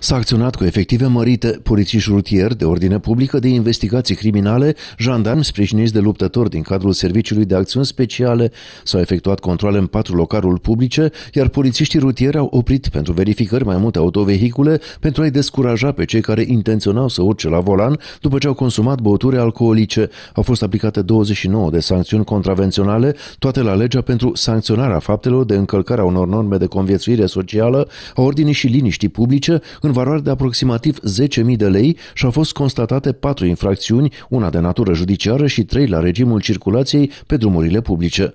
S-a acționat cu efective mărite polițiști rutieri de ordine publică de investigații criminale, jandarmi sprijiniți de luptători din cadrul Serviciului de Acțiuni Speciale, s-au efectuat controle în patru localuri publice, iar polițiștii rutieri au oprit pentru verificări mai multe autovehicule pentru a-i descuraja pe cei care intenționau să urce la volan după ce au consumat băuturi alcoolice. Au fost aplicate 29 de sancțiuni contravenționale, toate la legea pentru sancționarea faptelor de încălcare a unor norme de conviețuire socială, a ordinii și liniștii publice, în valoare de aproximativ 10.000 de lei și au fost constatate patru infracțiuni, una de natură judiciară și trei la regimul circulației pe drumurile publice.